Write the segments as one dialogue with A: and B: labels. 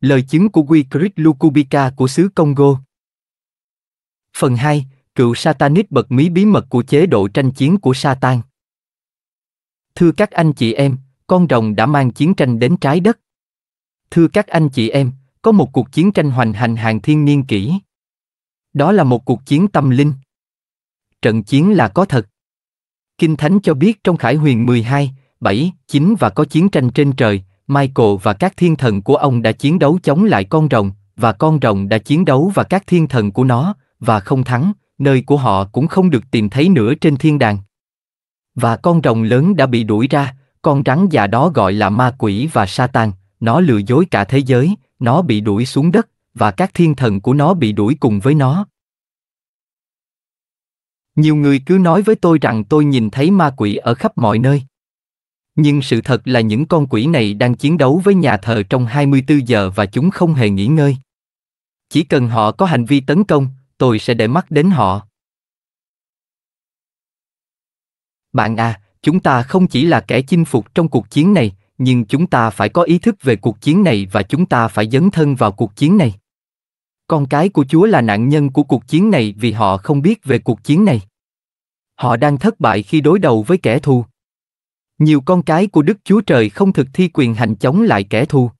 A: Lời chứng của Wikrit Lukubika của xứ Congo Phần 2, cựu Satanic bật mí bí mật của chế độ tranh chiến của Satan Thưa các anh chị em, con rồng đã mang chiến tranh đến trái đất. Thưa các anh chị em, có một cuộc chiến tranh hoành hành hàng thiên niên kỷ. Đó là một cuộc chiến tâm linh. Trận chiến là có thật. Kinh Thánh cho biết trong Khải Huyền 12, 7, 9 và có chiến tranh trên trời, Michael và các thiên thần của ông đã chiến đấu chống lại con rồng, và con rồng đã chiến đấu và các thiên thần của nó, và không thắng, nơi của họ cũng không được tìm thấy nữa trên thiên đàng. Và con rồng lớn đã bị đuổi ra, con rắn già đó gọi là ma quỷ và Satan, nó lừa dối cả thế giới, nó bị đuổi xuống đất, và các thiên thần của nó bị đuổi cùng với nó. Nhiều người cứ nói với tôi rằng tôi nhìn thấy ma quỷ ở khắp mọi nơi. Nhưng sự thật là những con quỷ này đang chiến đấu với nhà thờ trong 24 giờ và chúng không hề nghỉ ngơi. Chỉ cần họ có hành vi tấn công, tôi sẽ để mắt đến họ. Bạn à, chúng ta không chỉ là kẻ chinh phục trong cuộc chiến này, nhưng chúng ta phải có ý thức về cuộc chiến này và chúng ta phải dấn thân vào cuộc chiến này. Con cái của Chúa là nạn nhân của cuộc chiến này vì họ không biết về cuộc chiến này. Họ đang thất bại khi đối đầu với kẻ thù. Nhiều con cái của Đức Chúa Trời không thực thi quyền hành chống lại kẻ thù.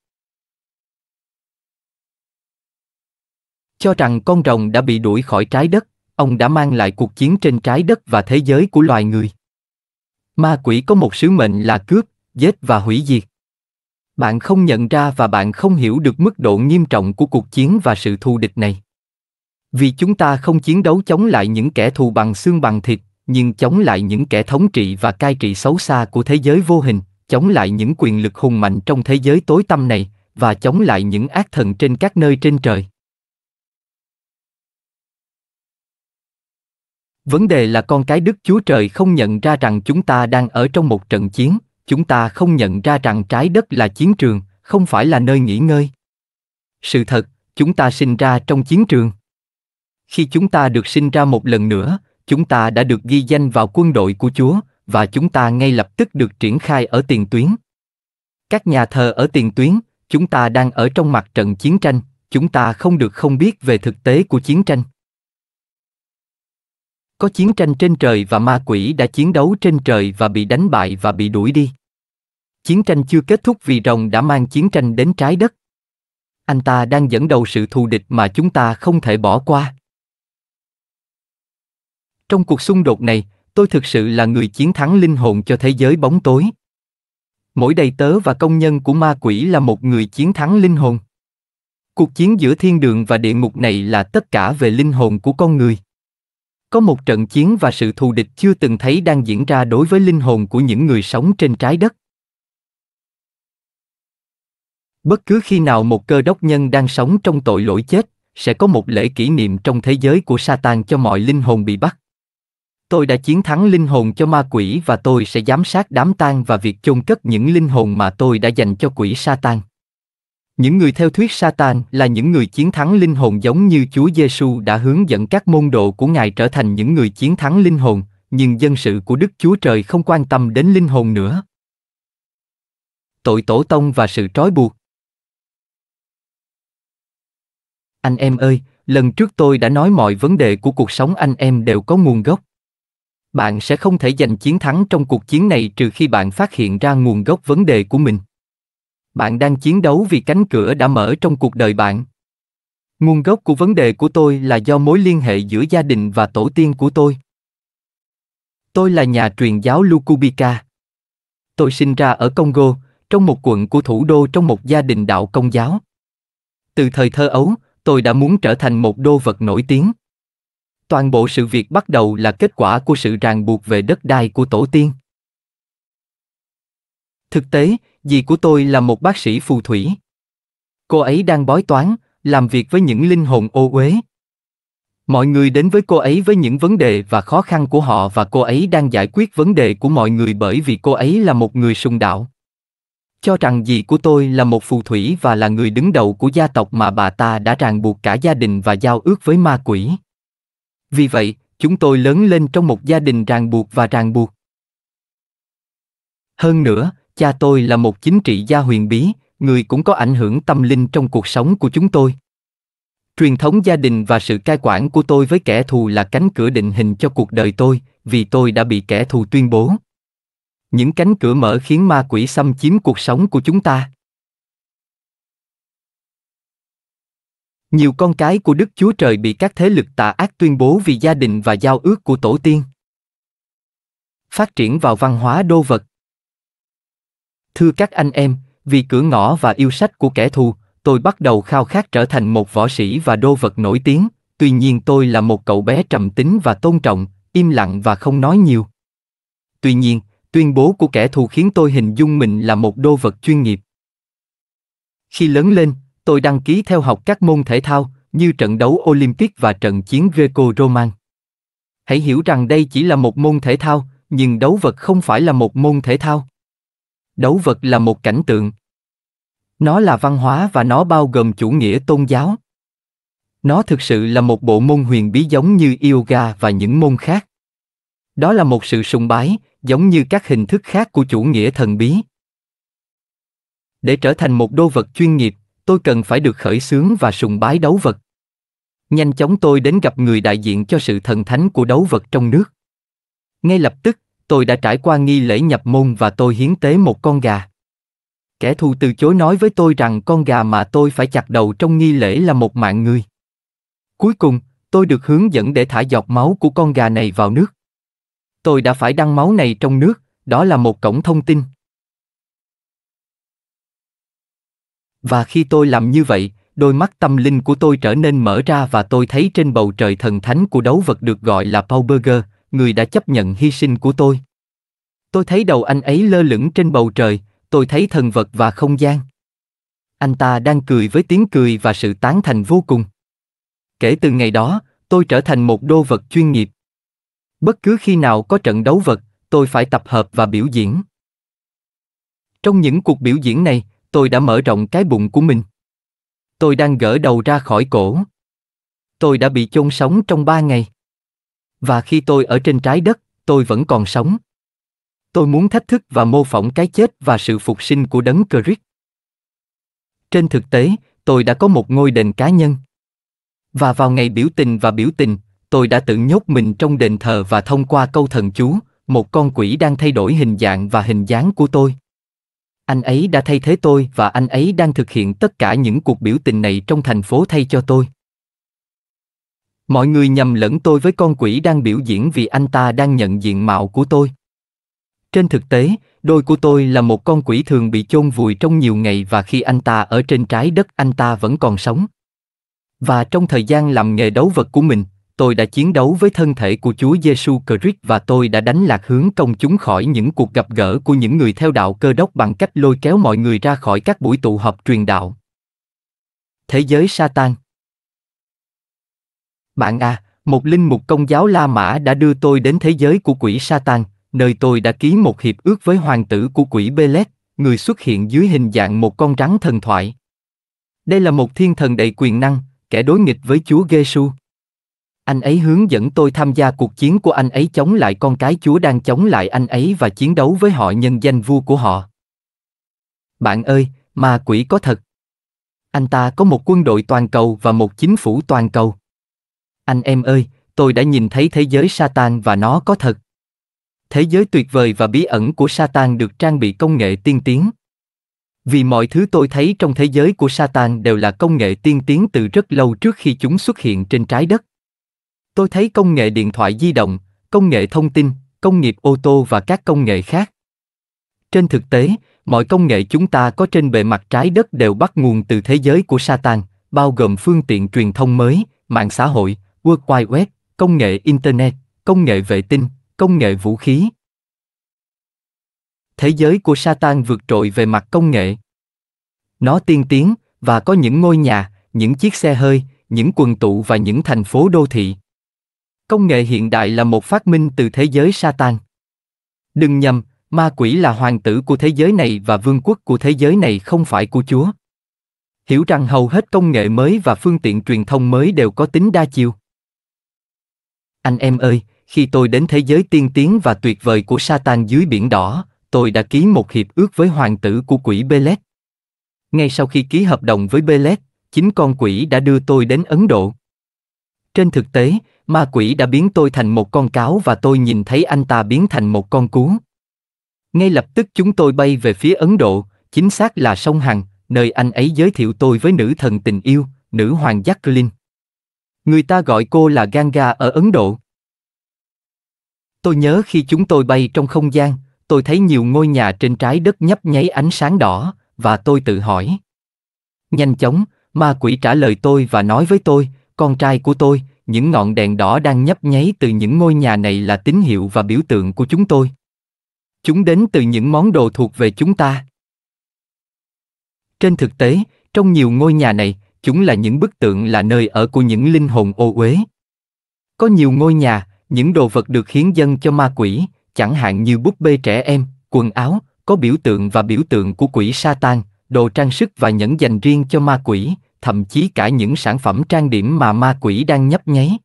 A: Cho rằng con rồng đã bị đuổi khỏi trái đất, ông đã mang lại cuộc chiến trên trái đất và thế giới của loài người. Ma quỷ có một sứ mệnh là cướp, giết và hủy diệt. Bạn không nhận ra và bạn không hiểu được mức độ nghiêm trọng của cuộc chiến và sự thù địch này. Vì chúng ta không chiến đấu chống lại những kẻ thù bằng xương bằng thịt, nhưng chống lại những kẻ thống trị và cai trị xấu xa của thế giới vô hình, chống lại những quyền lực hùng mạnh trong thế giới tối tăm này và chống lại những ác thần trên các nơi trên trời. Vấn đề là con cái Đức Chúa Trời không nhận ra rằng chúng ta đang ở trong một trận chiến, chúng ta không nhận ra rằng trái đất là chiến trường, không phải là nơi nghỉ ngơi. Sự thật, chúng ta sinh ra trong chiến trường. Khi chúng ta được sinh ra một lần nữa, chúng ta đã được ghi danh vào quân đội của Chúa, và chúng ta ngay lập tức được triển khai ở tiền tuyến. Các nhà thờ ở tiền tuyến, chúng ta đang ở trong mặt trận chiến tranh, chúng ta không được không biết về thực tế của chiến tranh. Có chiến tranh trên trời và ma quỷ đã chiến đấu trên trời và bị đánh bại và bị đuổi đi. Chiến tranh chưa kết thúc vì rồng đã mang chiến tranh đến trái đất. Anh ta đang dẫn đầu sự thù địch mà chúng ta không thể bỏ qua. Trong cuộc xung đột này, tôi thực sự là người chiến thắng linh hồn cho thế giới bóng tối. Mỗi đầy tớ và công nhân của ma quỷ là một người chiến thắng linh hồn. Cuộc chiến giữa thiên đường và địa ngục này là tất cả về linh hồn của con người. Có một trận chiến và sự thù địch chưa từng thấy đang diễn ra đối với linh hồn của những người sống trên trái đất. Bất cứ khi nào một cơ đốc nhân đang sống trong tội lỗi chết, sẽ có một lễ kỷ niệm trong thế giới của Satan cho mọi linh hồn bị bắt. Tôi đã chiến thắng linh hồn cho ma quỷ và tôi sẽ giám sát đám tang và việc chôn cất những linh hồn mà tôi đã dành cho quỷ Satan. Những người theo thuyết Satan là những người chiến thắng linh hồn giống như Chúa Giêsu đã hướng dẫn các môn đồ của Ngài trở thành những người chiến thắng linh hồn, nhưng dân sự của Đức Chúa Trời không quan tâm đến linh hồn nữa. Tội tổ tông và sự trói buộc Anh em ơi, lần trước tôi đã nói mọi vấn đề của cuộc sống anh em đều có nguồn gốc bạn sẽ không thể giành chiến thắng trong cuộc chiến này trừ khi bạn phát hiện ra nguồn gốc vấn đề của mình bạn đang chiến đấu vì cánh cửa đã mở trong cuộc đời bạn nguồn gốc của vấn đề của tôi là do mối liên hệ giữa gia đình và tổ tiên của tôi tôi là nhà truyền giáo lukubika tôi sinh ra ở congo trong một quận của thủ đô trong một gia đình đạo công giáo từ thời thơ ấu tôi đã muốn trở thành một đô vật nổi tiếng toàn bộ sự việc bắt đầu là kết quả của sự ràng buộc về đất đai của tổ tiên thực tế dì của tôi là một bác sĩ phù thủy cô ấy đang bói toán làm việc với những linh hồn ô uế mọi người đến với cô ấy với những vấn đề và khó khăn của họ và cô ấy đang giải quyết vấn đề của mọi người bởi vì cô ấy là một người sùng đạo cho rằng dì của tôi là một phù thủy và là người đứng đầu của gia tộc mà bà ta đã ràng buộc cả gia đình và giao ước với ma quỷ vì vậy, chúng tôi lớn lên trong một gia đình ràng buộc và ràng buộc. Hơn nữa, cha tôi là một chính trị gia huyền bí, người cũng có ảnh hưởng tâm linh trong cuộc sống của chúng tôi. Truyền thống gia đình và sự cai quản của tôi với kẻ thù là cánh cửa định hình cho cuộc đời tôi, vì tôi đã bị kẻ thù tuyên bố. Những cánh cửa mở khiến ma quỷ xâm chiếm cuộc sống của chúng ta. Nhiều con cái của Đức Chúa Trời bị các thế lực tà ác tuyên bố vì gia đình và giao ước của tổ tiên. Phát triển vào văn hóa đô vật. Thưa các anh em, vì cửa ngõ và yêu sách của kẻ thù, tôi bắt đầu khao khát trở thành một võ sĩ và đô vật nổi tiếng, tuy nhiên tôi là một cậu bé trầm tính và tôn trọng, im lặng và không nói nhiều. Tuy nhiên, tuyên bố của kẻ thù khiến tôi hình dung mình là một đô vật chuyên nghiệp. Khi lớn lên, tôi đăng ký theo học các môn thể thao, như trận đấu Olympic và trận chiến Greco-Roman. Hãy hiểu rằng đây chỉ là một môn thể thao, nhưng đấu vật không phải là một môn thể thao. Đấu vật là một cảnh tượng. Nó là văn hóa và nó bao gồm chủ nghĩa tôn giáo. Nó thực sự là một bộ môn huyền bí giống như yoga và những môn khác. Đó là một sự sùng bái, giống như các hình thức khác của chủ nghĩa thần bí. Để trở thành một đô vật chuyên nghiệp, tôi cần phải được khởi xướng và sùng bái đấu vật. Nhanh chóng tôi đến gặp người đại diện cho sự thần thánh của đấu vật trong nước. Ngay lập tức, tôi đã trải qua nghi lễ nhập môn và tôi hiến tế một con gà. Kẻ thù từ chối nói với tôi rằng con gà mà tôi phải chặt đầu trong nghi lễ là một mạng người. Cuối cùng, tôi được hướng dẫn để thả giọt máu của con gà này vào nước. Tôi đã phải đăng máu này trong nước, đó là một cổng thông tin. Và khi tôi làm như vậy, đôi mắt tâm linh của tôi trở nên mở ra và tôi thấy trên bầu trời thần thánh của đấu vật được gọi là Paul Berger, người đã chấp nhận hy sinh của tôi. Tôi thấy đầu anh ấy lơ lửng trên bầu trời, tôi thấy thần vật và không gian. Anh ta đang cười với tiếng cười và sự tán thành vô cùng. Kể từ ngày đó, tôi trở thành một đô vật chuyên nghiệp. Bất cứ khi nào có trận đấu vật, tôi phải tập hợp và biểu diễn. Trong những cuộc biểu diễn này, tôi đã mở rộng cái bụng của mình. Tôi đang gỡ đầu ra khỏi cổ. Tôi đã bị chôn sống trong ba ngày. Và khi tôi ở trên trái đất, tôi vẫn còn sống. Tôi muốn thách thức và mô phỏng cái chết và sự phục sinh của đấng Christ. Trên thực tế, tôi đã có một ngôi đền cá nhân. Và vào ngày biểu tình và biểu tình, tôi đã tự nhốt mình trong đền thờ và thông qua câu thần chú, một con quỷ đang thay đổi hình dạng và hình dáng của tôi. Anh ấy đã thay thế tôi và anh ấy đang thực hiện tất cả những cuộc biểu tình này trong thành phố thay cho tôi. Mọi người nhầm lẫn tôi với con quỷ đang biểu diễn vì anh ta đang nhận diện mạo của tôi. Trên thực tế, đôi của tôi là một con quỷ thường bị chôn vùi trong nhiều ngày và khi anh ta ở trên trái đất anh ta vẫn còn sống. Và trong thời gian làm nghề đấu vật của mình, tôi đã chiến đấu với thân thể của Chúa Giêsu Christ và tôi đã đánh lạc hướng công chúng khỏi những cuộc gặp gỡ của những người theo đạo cơ đốc bằng cách lôi kéo mọi người ra khỏi các buổi tụ họp truyền đạo. Thế giới Satan Bạn à, một linh mục công giáo La Mã đã đưa tôi đến thế giới của quỷ Satan, nơi tôi đã ký một hiệp ước với hoàng tử của quỷ Belet, người xuất hiện dưới hình dạng một con rắn thần thoại. Đây là một thiên thần đầy quyền năng, kẻ đối nghịch với Chúa Giêsu. Anh ấy hướng dẫn tôi tham gia cuộc chiến của anh ấy chống lại con cái chúa đang chống lại anh ấy và chiến đấu với họ nhân danh vua của họ. Bạn ơi, ma quỷ có thật. Anh ta có một quân đội toàn cầu và một chính phủ toàn cầu. Anh em ơi, tôi đã nhìn thấy thế giới Satan và nó có thật. Thế giới tuyệt vời và bí ẩn của Satan được trang bị công nghệ tiên tiến. Vì mọi thứ tôi thấy trong thế giới của Satan đều là công nghệ tiên tiến từ rất lâu trước khi chúng xuất hiện trên trái đất. Tôi thấy công nghệ điện thoại di động, công nghệ thông tin, công nghiệp ô tô và các công nghệ khác. Trên thực tế, mọi công nghệ chúng ta có trên bề mặt trái đất đều bắt nguồn từ thế giới của Satan, bao gồm phương tiện truyền thông mới, mạng xã hội, World Wide Web, công nghệ Internet, công nghệ vệ tinh, công nghệ vũ khí. Thế giới của Satan vượt trội về mặt công nghệ. Nó tiên tiến và có những ngôi nhà, những chiếc xe hơi, những quần tụ và những thành phố đô thị. Công nghệ hiện đại là một phát minh từ thế giới Satan. Đừng nhầm, ma quỷ là hoàng tử của thế giới này và vương quốc của thế giới này không phải của Chúa. Hiểu rằng hầu hết công nghệ mới và phương tiện truyền thông mới đều có tính đa chiều. Anh em ơi, khi tôi đến thế giới tiên tiến và tuyệt vời của Satan dưới biển đỏ, tôi đã ký một hiệp ước với hoàng tử của quỷ Belet. Ngay sau khi ký hợp đồng với Belet, chính con quỷ đã đưa tôi đến Ấn Độ. Trên thực tế, ma quỷ đã biến tôi thành một con cáo và tôi nhìn thấy anh ta biến thành một con cú. Ngay lập tức chúng tôi bay về phía Ấn Độ, chính xác là sông Hằng, nơi anh ấy giới thiệu tôi với nữ thần tình yêu, nữ hoàng Jacqueline. Người ta gọi cô là Ganga ở Ấn Độ. Tôi nhớ khi chúng tôi bay trong không gian, tôi thấy nhiều ngôi nhà trên trái đất nhấp nháy ánh sáng đỏ, và tôi tự hỏi. Nhanh chóng, ma quỷ trả lời tôi và nói với tôi, con trai của tôi, những ngọn đèn đỏ đang nhấp nháy từ những ngôi nhà này là tín hiệu và biểu tượng của chúng tôi. Chúng đến từ những món đồ thuộc về chúng ta. Trên thực tế, trong nhiều ngôi nhà này, chúng là những bức tượng là nơi ở của những linh hồn ô uế. Có nhiều ngôi nhà, những đồ vật được hiến dâng cho ma quỷ, chẳng hạn như búp bê trẻ em, quần áo, có biểu tượng và biểu tượng của quỷ Satan, đồ trang sức và nhẫn dành riêng cho ma quỷ, thậm chí cả những sản phẩm trang điểm mà ma quỷ đang nhấp nháy.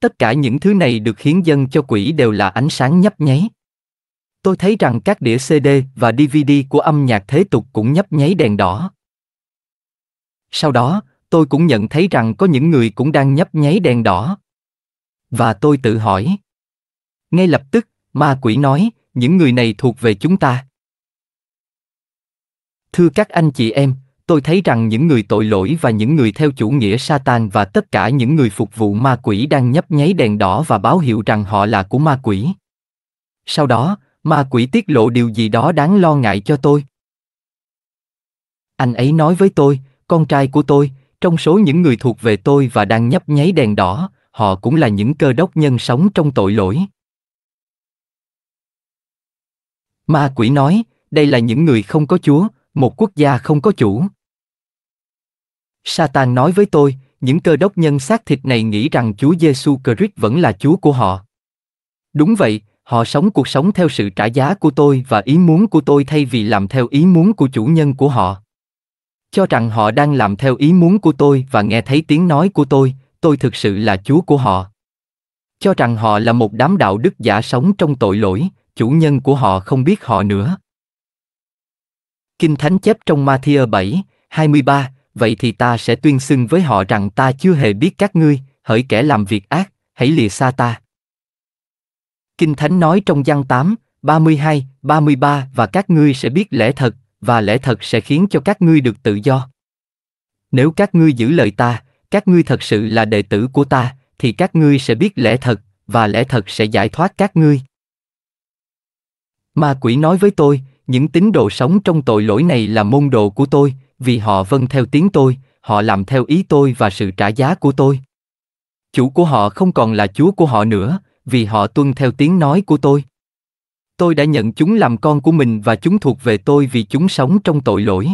A: Tất cả những thứ này được hiến dân cho quỷ đều là ánh sáng nhấp nháy. Tôi thấy rằng các đĩa CD và DVD của âm nhạc thế tục cũng nhấp nháy đèn đỏ. Sau đó, tôi cũng nhận thấy rằng có những người cũng đang nhấp nháy đèn đỏ. Và tôi tự hỏi. Ngay lập tức, ma quỷ nói, những người này thuộc về chúng ta. Thưa các anh chị em, tôi thấy rằng những người tội lỗi và những người theo chủ nghĩa Satan và tất cả những người phục vụ ma quỷ đang nhấp nháy đèn đỏ và báo hiệu rằng họ là của ma quỷ. Sau đó, ma quỷ tiết lộ điều gì đó đáng lo ngại cho tôi. Anh ấy nói với tôi, con trai của tôi, trong số những người thuộc về tôi và đang nhấp nháy đèn đỏ, họ cũng là những cơ đốc nhân sống trong tội lỗi. Ma quỷ nói, đây là những người không có Chúa, một quốc gia không có chủ. Satan nói với tôi, những cơ đốc nhân xác thịt này nghĩ rằng Chúa Giêsu Christ vẫn là Chúa của họ. Đúng vậy, họ sống cuộc sống theo sự trả giá của tôi và ý muốn của tôi thay vì làm theo ý muốn của chủ nhân của họ. Cho rằng họ đang làm theo ý muốn của tôi và nghe thấy tiếng nói của tôi, tôi thực sự là Chúa của họ. Cho rằng họ là một đám đạo đức giả sống trong tội lỗi, chủ nhân của họ không biết họ nữa. Kinh Thánh chép trong Matthew 7, 23, vậy thì ta sẽ tuyên xưng với họ rằng ta chưa hề biết các ngươi, hỡi kẻ làm việc ác, hãy lìa xa ta. Kinh Thánh nói trong văn 8, 32, 33 và các ngươi sẽ biết lẽ thật, và lẽ thật sẽ khiến cho các ngươi được tự do. Nếu các ngươi giữ lời ta, các ngươi thật sự là đệ tử của ta, thì các ngươi sẽ biết lẽ thật, và lẽ thật sẽ giải thoát các ngươi. Ma quỷ nói với tôi, những tín đồ sống trong tội lỗi này là môn đồ của tôi, vì họ vâng theo tiếng tôi, họ làm theo ý tôi và sự trả giá của tôi. Chủ của họ không còn là Chúa của họ nữa, vì họ tuân theo tiếng nói của tôi. Tôi đã nhận chúng làm con của mình và chúng thuộc về tôi vì chúng sống trong tội lỗi.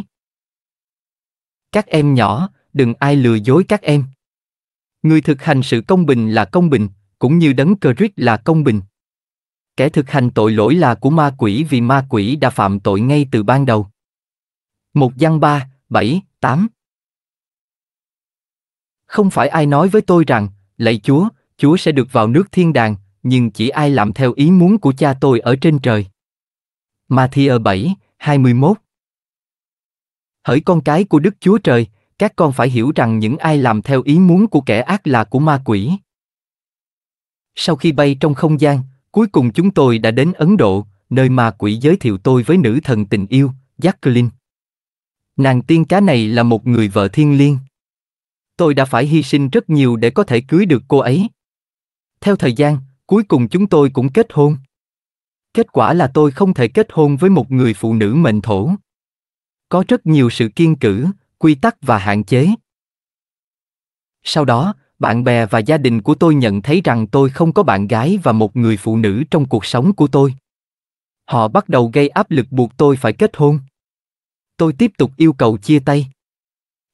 A: Các em nhỏ, đừng ai lừa dối các em. Người thực hành sự công bình là công bình, cũng như đấng Christ là công bình. Kẻ thực hành tội lỗi là của ma quỷ vì ma quỷ đã phạm tội ngay từ ban đầu. Một văn ba, bảy, tám. Không phải ai nói với tôi rằng, lạy Chúa, Chúa sẽ được vào nước thiên đàng, nhưng chỉ ai làm theo ý muốn của cha tôi ở trên trời. Matthew 7, 21 Hỡi con cái của Đức Chúa Trời, các con phải hiểu rằng những ai làm theo ý muốn của kẻ ác là của ma quỷ. Sau khi bay trong không gian, Cuối cùng chúng tôi đã đến Ấn Độ, nơi ma quỷ giới thiệu tôi với nữ thần tình yêu, Jacqueline. Nàng tiên cá này là một người vợ thiên liêng. Tôi đã phải hy sinh rất nhiều để có thể cưới được cô ấy. Theo thời gian, cuối cùng chúng tôi cũng kết hôn. Kết quả là tôi không thể kết hôn với một người phụ nữ mệnh thổ. Có rất nhiều sự kiên cử, quy tắc và hạn chế. Sau đó, bạn bè và gia đình của tôi nhận thấy rằng tôi không có bạn gái và một người phụ nữ trong cuộc sống của tôi họ bắt đầu gây áp lực buộc tôi phải kết hôn tôi tiếp tục yêu cầu chia tay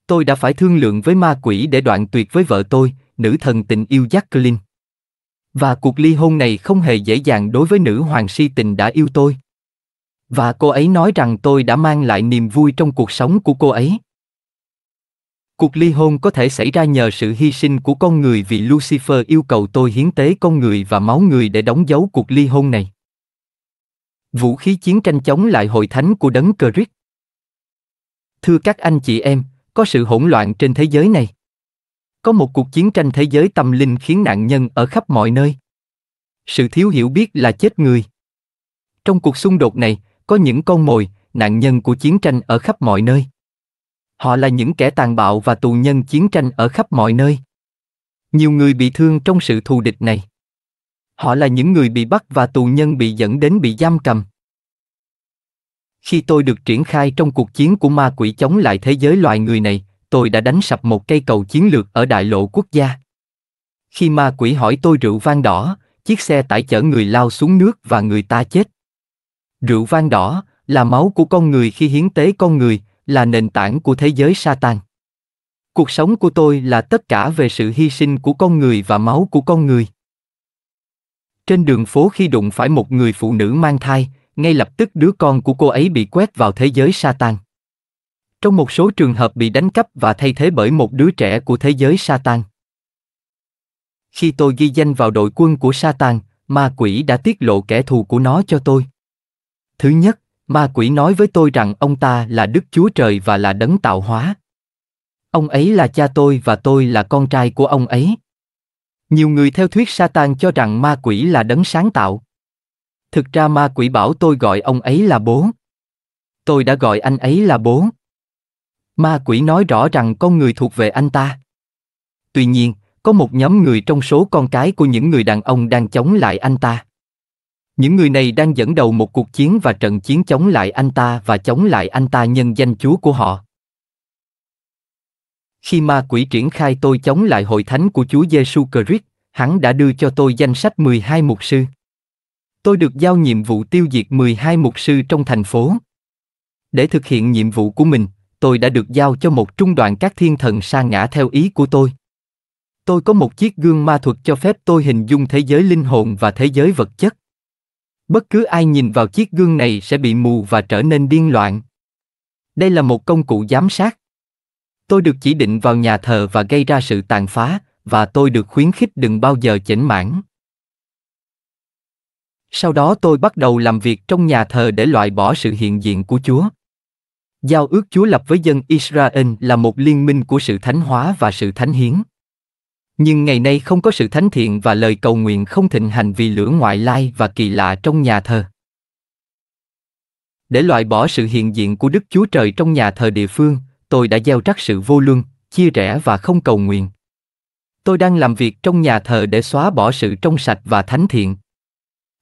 A: tôi đã phải thương lượng với ma quỷ để đoạn tuyệt với vợ tôi nữ thần tình yêu jacqueline và cuộc ly hôn này không hề dễ dàng đối với nữ hoàng si tình đã yêu tôi và cô ấy nói rằng tôi đã mang lại niềm vui trong cuộc sống của cô ấy Cuộc ly hôn có thể xảy ra nhờ sự hy sinh của con người vì Lucifer yêu cầu tôi hiến tế con người và máu người để đóng dấu cuộc ly hôn này. Vũ khí chiến tranh chống lại hội thánh của đấng cờ rít. Thưa các anh chị em, có sự hỗn loạn trên thế giới này. Có một cuộc chiến tranh thế giới tâm linh khiến nạn nhân ở khắp mọi nơi. Sự thiếu hiểu biết là chết người. Trong cuộc xung đột này, có những con mồi, nạn nhân của chiến tranh ở khắp mọi nơi Họ là những kẻ tàn bạo và tù nhân chiến tranh ở khắp mọi nơi. Nhiều người bị thương trong sự thù địch này. Họ là những người bị bắt và tù nhân bị dẫn đến bị giam cầm. Khi tôi được triển khai trong cuộc chiến của ma quỷ chống lại thế giới loài người này, tôi đã đánh sập một cây cầu chiến lược ở đại lộ quốc gia. Khi ma quỷ hỏi tôi rượu vang đỏ, chiếc xe tải chở người lao xuống nước và người ta chết. Rượu vang đỏ là máu của con người khi hiến tế con người, là nền tảng của thế giới Satan. Cuộc sống của tôi là tất cả về sự hy sinh của con người và máu của con người. Trên đường phố khi đụng phải một người phụ nữ mang thai, ngay lập tức đứa con của cô ấy bị quét vào thế giới Satan. Trong một số trường hợp bị đánh cắp và thay thế bởi một đứa trẻ của thế giới Satan. Khi tôi ghi danh vào đội quân của Satan, ma quỷ đã tiết lộ kẻ thù của nó cho tôi. Thứ nhất, Ma quỷ nói với tôi rằng ông ta là Đức Chúa Trời và là đấng tạo hóa. Ông ấy là cha tôi và tôi là con trai của ông ấy. Nhiều người theo thuyết Satan cho rằng ma quỷ là đấng sáng tạo. Thực ra ma quỷ bảo tôi gọi ông ấy là bố. Tôi đã gọi anh ấy là bố. Ma quỷ nói rõ rằng con người thuộc về anh ta. Tuy nhiên, có một nhóm người trong số con cái của những người đàn ông đang chống lại anh ta. Những người này đang dẫn đầu một cuộc chiến và trận chiến chống lại anh ta và chống lại anh ta nhân danh chúa của họ. Khi ma quỷ triển khai tôi chống lại hội thánh của Chúa Giêsu Christ, hắn đã đưa cho tôi danh sách 12 mục sư. Tôi được giao nhiệm vụ tiêu diệt 12 mục sư trong thành phố. Để thực hiện nhiệm vụ của mình, tôi đã được giao cho một trung đoàn các thiên thần sa ngã theo ý của tôi. Tôi có một chiếc gương ma thuật cho phép tôi hình dung thế giới linh hồn và thế giới vật chất. Bất cứ ai nhìn vào chiếc gương này sẽ bị mù và trở nên điên loạn. Đây là một công cụ giám sát. Tôi được chỉ định vào nhà thờ và gây ra sự tàn phá, và tôi được khuyến khích đừng bao giờ chỉnh mãn. Sau đó tôi bắt đầu làm việc trong nhà thờ để loại bỏ sự hiện diện của Chúa. Giao ước Chúa lập với dân Israel là một liên minh của sự thánh hóa và sự thánh hiến nhưng ngày nay không có sự thánh thiện và lời cầu nguyện không thịnh hành vì lửa ngoại lai và kỳ lạ trong nhà thờ. Để loại bỏ sự hiện diện của Đức Chúa Trời trong nhà thờ địa phương, tôi đã gieo rắc sự vô luân, chia rẽ và không cầu nguyện. Tôi đang làm việc trong nhà thờ để xóa bỏ sự trong sạch và thánh thiện.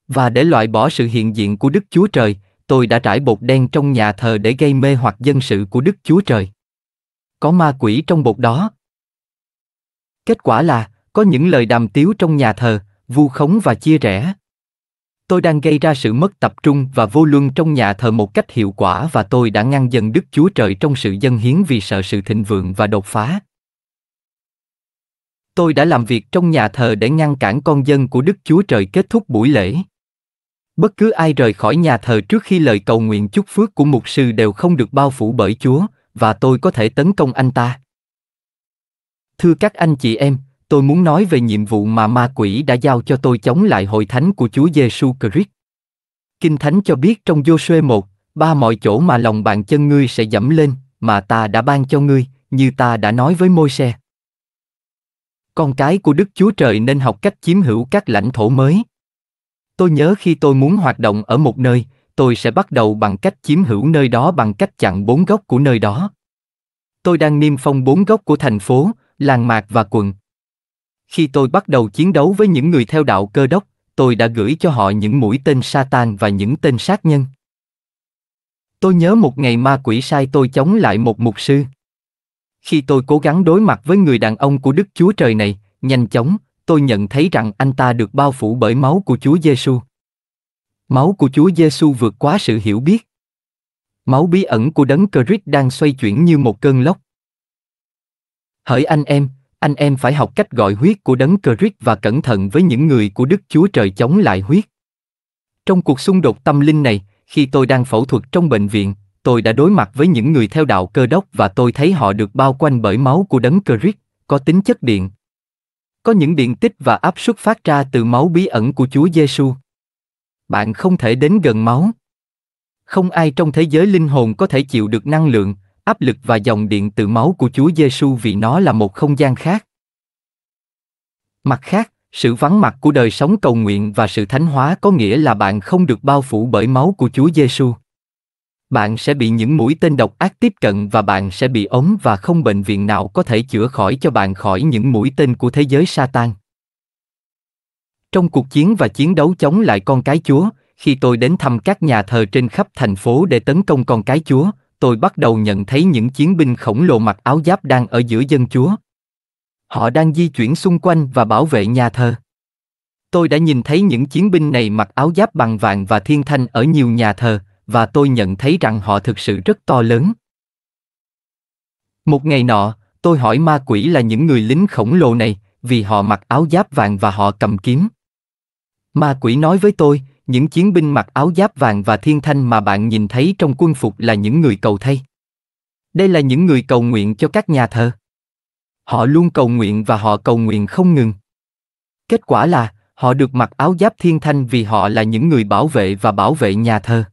A: Và để loại bỏ sự hiện diện của Đức Chúa Trời, tôi đã trải bột đen trong nhà thờ để gây mê hoặc dân sự của Đức Chúa Trời. Có ma quỷ trong bột đó, Kết quả là, có những lời đàm tiếu trong nhà thờ, vu khống và chia rẽ. Tôi đang gây ra sự mất tập trung và vô luân trong nhà thờ một cách hiệu quả và tôi đã ngăn dần Đức Chúa Trời trong sự dân hiến vì sợ sự thịnh vượng và đột phá. Tôi đã làm việc trong nhà thờ để ngăn cản con dân của Đức Chúa Trời kết thúc buổi lễ. Bất cứ ai rời khỏi nhà thờ trước khi lời cầu nguyện chúc phước của mục sư đều không được bao phủ bởi Chúa, và tôi có thể tấn công anh ta. Thưa các anh chị em, tôi muốn nói về nhiệm vụ mà ma quỷ đã giao cho tôi chống lại hội thánh của Chúa Giêsu Christ. Kinh Thánh cho biết trong Joshua 1, ba mọi chỗ mà lòng bàn chân ngươi sẽ dẫm lên, mà ta đã ban cho ngươi, như ta đã nói với môi xe. Con cái của Đức Chúa Trời nên học cách chiếm hữu các lãnh thổ mới. Tôi nhớ khi tôi muốn hoạt động ở một nơi, tôi sẽ bắt đầu bằng cách chiếm hữu nơi đó bằng cách chặn bốn góc của nơi đó. Tôi đang niêm phong bốn góc của thành phố, làng mạc và quận. Khi tôi bắt đầu chiến đấu với những người theo đạo cơ đốc, tôi đã gửi cho họ những mũi tên Satan và những tên sát nhân. Tôi nhớ một ngày ma quỷ sai tôi chống lại một mục sư. Khi tôi cố gắng đối mặt với người đàn ông của Đức Chúa Trời này, nhanh chóng, tôi nhận thấy rằng anh ta được bao phủ bởi máu của Chúa Giêsu. Máu của Chúa Giêsu vượt quá sự hiểu biết. Máu bí ẩn của đấng Christ đang xoay chuyển như một cơn lốc, Hỡi anh em, anh em phải học cách gọi huyết của đấng Christ và cẩn thận với những người của Đức Chúa Trời chống lại huyết. Trong cuộc xung đột tâm linh này, khi tôi đang phẫu thuật trong bệnh viện, tôi đã đối mặt với những người theo đạo cơ đốc và tôi thấy họ được bao quanh bởi máu của đấng Christ, có tính chất điện. Có những điện tích và áp suất phát ra từ máu bí ẩn của Chúa Giêsu. Bạn không thể đến gần máu. Không ai trong thế giới linh hồn có thể chịu được năng lượng, áp lực và dòng điện từ máu của Chúa Giêsu vì nó là một không gian khác. Mặt khác, sự vắng mặt của đời sống cầu nguyện và sự thánh hóa có nghĩa là bạn không được bao phủ bởi máu của Chúa Giêsu. Bạn sẽ bị những mũi tên độc ác tiếp cận và bạn sẽ bị ống và không bệnh viện nào có thể chữa khỏi cho bạn khỏi những mũi tên của thế giới Satan. Trong cuộc chiến và chiến đấu chống lại con cái Chúa, khi tôi đến thăm các nhà thờ trên khắp thành phố để tấn công con cái Chúa, tôi bắt đầu nhận thấy những chiến binh khổng lồ mặc áo giáp đang ở giữa dân chúa. Họ đang di chuyển xung quanh và bảo vệ nhà thờ. Tôi đã nhìn thấy những chiến binh này mặc áo giáp bằng vàng và thiên thanh ở nhiều nhà thờ, và tôi nhận thấy rằng họ thực sự rất to lớn. Một ngày nọ, tôi hỏi ma quỷ là những người lính khổng lồ này, vì họ mặc áo giáp vàng và họ cầm kiếm. Ma quỷ nói với tôi, những chiến binh mặc áo giáp vàng và thiên thanh mà bạn nhìn thấy trong quân phục là những người cầu thay. Đây là những người cầu nguyện cho các nhà thờ. Họ luôn cầu nguyện và họ cầu nguyện không ngừng. Kết quả là, họ được mặc áo giáp thiên thanh vì họ là những người bảo vệ và bảo vệ nhà thờ.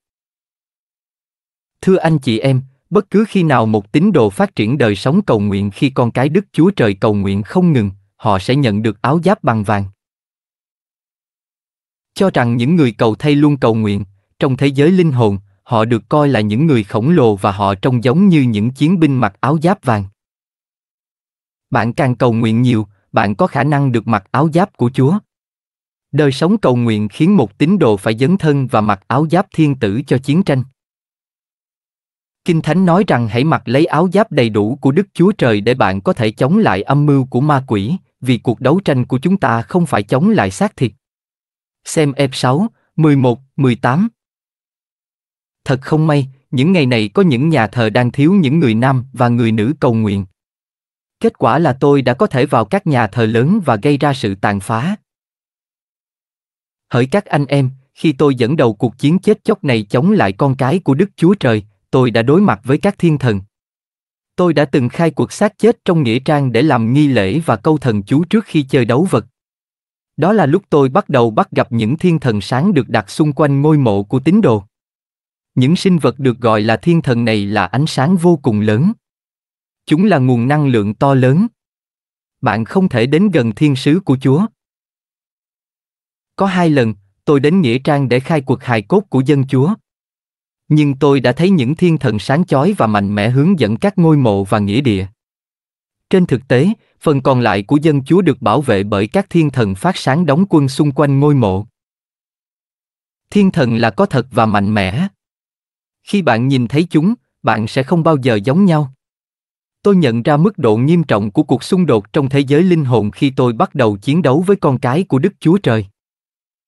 A: Thưa anh chị em, bất cứ khi nào một tín đồ phát triển đời sống cầu nguyện khi con cái Đức Chúa Trời cầu nguyện không ngừng, họ sẽ nhận được áo giáp bằng vàng. Cho rằng những người cầu thay luôn cầu nguyện, trong thế giới linh hồn, họ được coi là những người khổng lồ và họ trông giống như những chiến binh mặc áo giáp vàng. Bạn càng cầu nguyện nhiều, bạn có khả năng được mặc áo giáp của Chúa. Đời sống cầu nguyện khiến một tín đồ phải dấn thân và mặc áo giáp thiên tử cho chiến tranh. Kinh Thánh nói rằng hãy mặc lấy áo giáp đầy đủ của Đức Chúa Trời để bạn có thể chống lại âm mưu của ma quỷ, vì cuộc đấu tranh của chúng ta không phải chống lại xác thịt, Xem F6, 11, 18. Thật không may, những ngày này có những nhà thờ đang thiếu những người nam và người nữ cầu nguyện. Kết quả là tôi đã có thể vào các nhà thờ lớn và gây ra sự tàn phá. Hỡi các anh em, khi tôi dẫn đầu cuộc chiến chết chóc này chống lại con cái của Đức Chúa Trời, tôi đã đối mặt với các thiên thần. Tôi đã từng khai cuộc xác chết trong nghĩa trang để làm nghi lễ và câu thần chú trước khi chơi đấu vật. Đó là lúc tôi bắt đầu bắt gặp những thiên thần sáng được đặt xung quanh ngôi mộ của tín đồ. Những sinh vật được gọi là thiên thần này là ánh sáng vô cùng lớn. Chúng là nguồn năng lượng to lớn. Bạn không thể đến gần thiên sứ của Chúa. Có hai lần, tôi đến Nghĩa Trang để khai cuộc hài cốt của dân Chúa. Nhưng tôi đã thấy những thiên thần sáng chói và mạnh mẽ hướng dẫn các ngôi mộ và nghĩa địa. Trên thực tế, phần còn lại của dân chúa được bảo vệ bởi các thiên thần phát sáng đóng quân xung quanh ngôi mộ. Thiên thần là có thật và mạnh mẽ. Khi bạn nhìn thấy chúng, bạn sẽ không bao giờ giống nhau. Tôi nhận ra mức độ nghiêm trọng của cuộc xung đột trong thế giới linh hồn khi tôi bắt đầu chiến đấu với con cái của Đức Chúa Trời.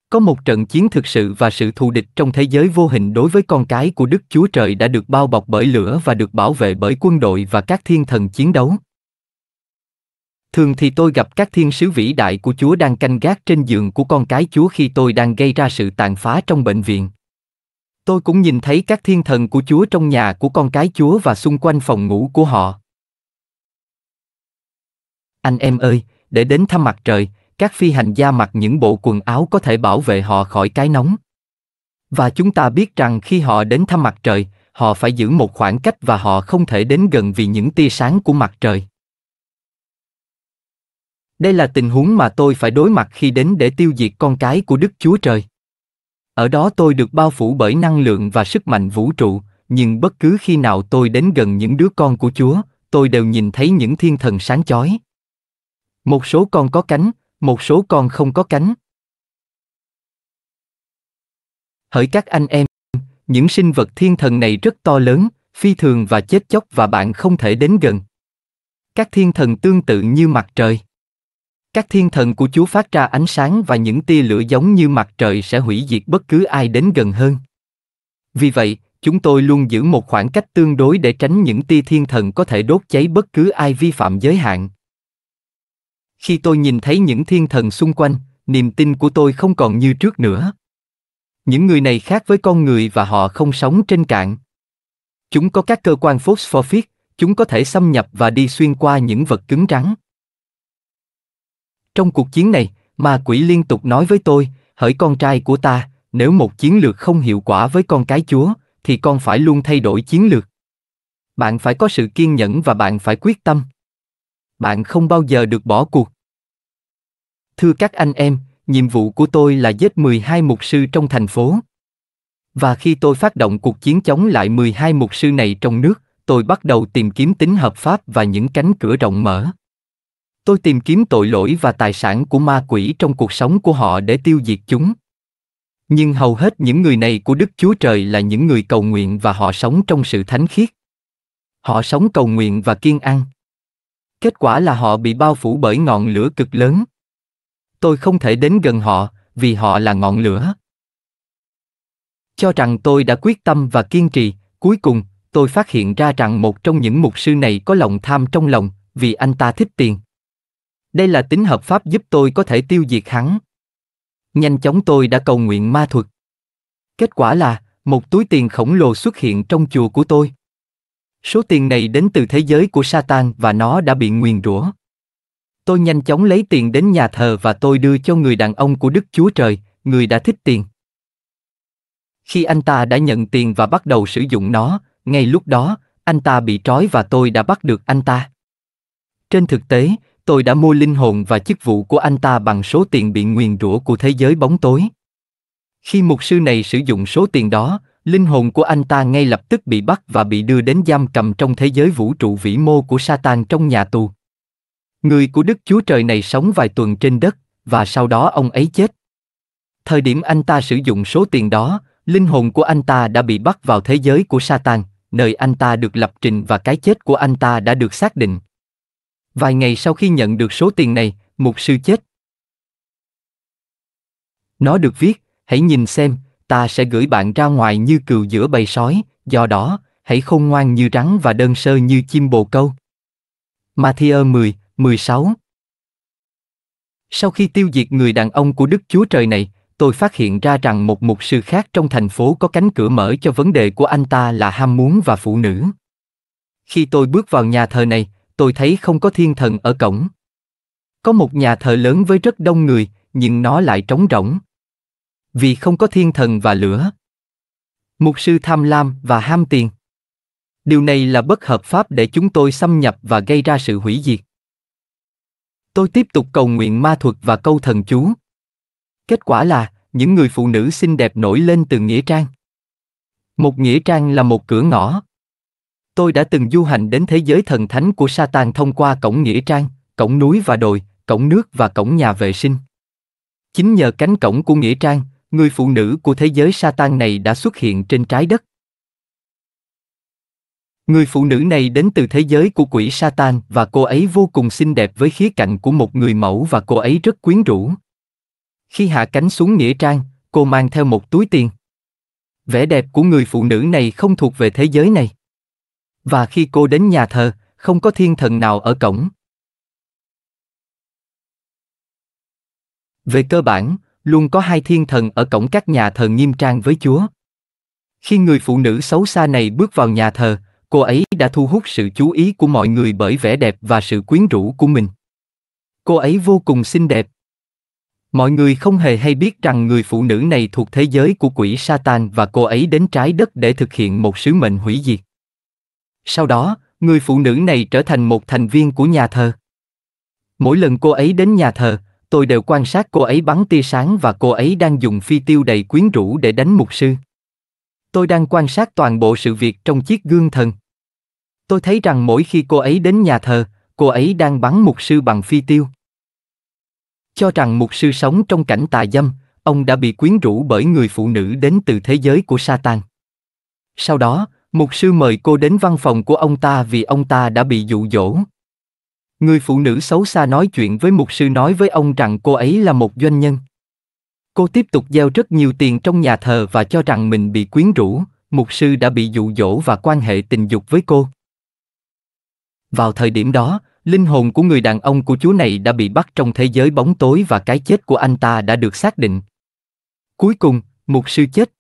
A: Có một trận chiến thực sự và sự thù địch trong thế giới vô hình đối với con cái của Đức Chúa Trời đã được bao bọc bởi lửa và được bảo vệ bởi quân đội và các thiên thần chiến đấu. Thường thì tôi gặp các thiên sứ vĩ đại của Chúa đang canh gác trên giường của con cái Chúa khi tôi đang gây ra sự tàn phá trong bệnh viện. Tôi cũng nhìn thấy các thiên thần của Chúa trong nhà của con cái Chúa và xung quanh phòng ngủ của họ. Anh em ơi, để đến thăm mặt trời, các phi hành gia mặc những bộ quần áo có thể bảo vệ họ khỏi cái nóng. Và chúng ta biết rằng khi họ đến thăm mặt trời, họ phải giữ một khoảng cách và họ không thể đến gần vì những tia sáng của mặt trời. Đây là tình huống mà tôi phải đối mặt khi đến để tiêu diệt con cái của Đức Chúa Trời. Ở đó tôi được bao phủ bởi năng lượng và sức mạnh vũ trụ, nhưng bất cứ khi nào tôi đến gần những đứa con của Chúa, tôi đều nhìn thấy những thiên thần sáng chói. Một số con có cánh, một số con không có cánh. Hỡi các anh em, những sinh vật thiên thần này rất to lớn, phi thường và chết chóc và bạn không thể đến gần. Các thiên thần tương tự như mặt trời. Các thiên thần của Chúa phát ra ánh sáng và những tia lửa giống như mặt trời sẽ hủy diệt bất cứ ai đến gần hơn. Vì vậy, chúng tôi luôn giữ một khoảng cách tương đối để tránh những tia thiên thần có thể đốt cháy bất cứ ai vi phạm giới hạn. Khi tôi nhìn thấy những thiên thần xung quanh, niềm tin của tôi không còn như trước nữa. Những người này khác với con người và họ không sống trên cạn. Chúng có các cơ quan phosphoric, chúng có thể xâm nhập và đi xuyên qua những vật cứng rắn. Trong cuộc chiến này, ma quỷ liên tục nói với tôi, hỡi con trai của ta, nếu một chiến lược không hiệu quả với con cái chúa, thì con phải luôn thay đổi chiến lược. Bạn phải có sự kiên nhẫn và bạn phải quyết tâm. Bạn không bao giờ được bỏ cuộc. Thưa các anh em, nhiệm vụ của tôi là giết 12 mục sư trong thành phố. Và khi tôi phát động cuộc chiến chống lại 12 mục sư này trong nước, tôi bắt đầu tìm kiếm tính hợp pháp và những cánh cửa rộng mở. Tôi tìm kiếm tội lỗi và tài sản của ma quỷ trong cuộc sống của họ để tiêu diệt chúng. Nhưng hầu hết những người này của Đức Chúa Trời là những người cầu nguyện và họ sống trong sự thánh khiết. Họ sống cầu nguyện và kiên ăn. Kết quả là họ bị bao phủ bởi ngọn lửa cực lớn. Tôi không thể đến gần họ, vì họ là ngọn lửa. Cho rằng tôi đã quyết tâm và kiên trì, cuối cùng, tôi phát hiện ra rằng một trong những mục sư này có lòng tham trong lòng, vì anh ta thích tiền. Đây là tính hợp pháp giúp tôi có thể tiêu diệt hắn. Nhanh chóng tôi đã cầu nguyện ma thuật. Kết quả là, một túi tiền khổng lồ xuất hiện trong chùa của tôi. Số tiền này đến từ thế giới của Satan và nó đã bị nguyền rủa. Tôi nhanh chóng lấy tiền đến nhà thờ và tôi đưa cho người đàn ông của Đức Chúa Trời, người đã thích tiền. Khi anh ta đã nhận tiền và bắt đầu sử dụng nó, ngay lúc đó, anh ta bị trói và tôi đã bắt được anh ta. Trên thực tế, tôi đã mua linh hồn và chức vụ của anh ta bằng số tiền bị nguyền rủa của thế giới bóng tối. Khi mục sư này sử dụng số tiền đó, linh hồn của anh ta ngay lập tức bị bắt và bị đưa đến giam cầm trong thế giới vũ trụ vĩ mô của Satan trong nhà tù. Người của Đức Chúa Trời này sống vài tuần trên đất, và sau đó ông ấy chết. Thời điểm anh ta sử dụng số tiền đó, linh hồn của anh ta đã bị bắt vào thế giới của Satan, nơi anh ta được lập trình và cái chết của anh ta đã được xác định. Vài ngày sau khi nhận được số tiền này, mục sư chết. Nó được viết, hãy nhìn xem, ta sẽ gửi bạn ra ngoài như cừu giữa bầy sói, do đó, hãy khôn ngoan như rắn và đơn sơ như chim bồ câu. Matthew 10, 16 Sau khi tiêu diệt người đàn ông của Đức Chúa Trời này, tôi phát hiện ra rằng một mục sư khác trong thành phố có cánh cửa mở cho vấn đề của anh ta là ham muốn và phụ nữ. Khi tôi bước vào nhà thờ này, tôi thấy không có thiên thần ở cổng. Có một nhà thờ lớn với rất đông người, nhưng nó lại trống rỗng. Vì không có thiên thần và lửa. Mục sư tham lam và ham tiền. Điều này là bất hợp pháp để chúng tôi xâm nhập và gây ra sự hủy diệt. Tôi tiếp tục cầu nguyện ma thuật và câu thần chú. Kết quả là, những người phụ nữ xinh đẹp nổi lên từ nghĩa trang. Một nghĩa trang là một cửa ngõ. Tôi đã từng du hành đến thế giới thần thánh của Satan thông qua cổng nghĩa trang, cổng núi và đồi, cổng nước và cổng nhà vệ sinh. Chính nhờ cánh cổng của nghĩa trang, người phụ nữ của thế giới Satan này đã xuất hiện trên trái đất. Người phụ nữ này đến từ thế giới của quỷ Satan và cô ấy vô cùng xinh đẹp với khía cạnh của một người mẫu và cô ấy rất quyến rũ. Khi hạ cánh xuống nghĩa trang, cô mang theo một túi tiền. Vẻ đẹp của người phụ nữ này không thuộc về thế giới này. Và khi cô đến nhà thờ, không có thiên thần nào ở cổng. Về cơ bản, luôn có hai thiên thần ở cổng các nhà thờ nghiêm trang với Chúa. Khi người phụ nữ xấu xa này bước vào nhà thờ, cô ấy đã thu hút sự chú ý của mọi người bởi vẻ đẹp và sự quyến rũ của mình. Cô ấy vô cùng xinh đẹp. Mọi người không hề hay biết rằng người phụ nữ này thuộc thế giới của quỷ Satan và cô ấy đến trái đất để thực hiện một sứ mệnh hủy diệt. Sau đó, người phụ nữ này trở thành một thành viên của nhà thờ. Mỗi lần cô ấy đến nhà thờ, tôi đều quan sát cô ấy bắn tia sáng và cô ấy đang dùng phi tiêu đầy quyến rũ để đánh mục sư. Tôi đang quan sát toàn bộ sự việc trong chiếc gương thần. Tôi thấy rằng mỗi khi cô ấy đến nhà thờ, cô ấy đang bắn mục sư bằng phi tiêu. Cho rằng mục sư sống trong cảnh tà dâm, ông đã bị quyến rũ bởi người phụ nữ đến từ thế giới của Satan. Sau đó, Mục sư mời cô đến văn phòng của ông ta vì ông ta đã bị dụ dỗ. Người phụ nữ xấu xa nói chuyện với mục sư nói với ông rằng cô ấy là một doanh nhân. Cô tiếp tục gieo rất nhiều tiền trong nhà thờ và cho rằng mình bị quyến rũ, mục sư đã bị dụ dỗ và quan hệ tình dục với cô. Vào thời điểm đó, linh hồn của người đàn ông của chú này đã bị bắt trong thế giới bóng tối và cái chết của anh ta đã được xác định. Cuối cùng, mục sư chết.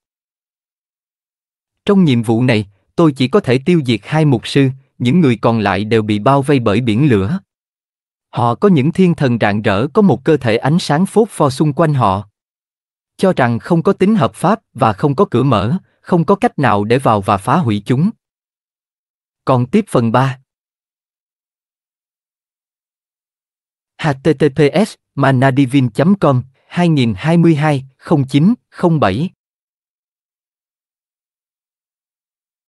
A: Trong nhiệm vụ này, tôi chỉ có thể tiêu diệt hai mục sư, những người còn lại đều bị bao vây bởi biển lửa. Họ có những thiên thần rạng rỡ có một cơ thể ánh sáng phốt pho xung quanh họ. Cho rằng không có tính hợp pháp và không có cửa mở, không có cách nào để vào và phá hủy chúng. Còn tiếp phần 3. https manadivin com 2022 09 07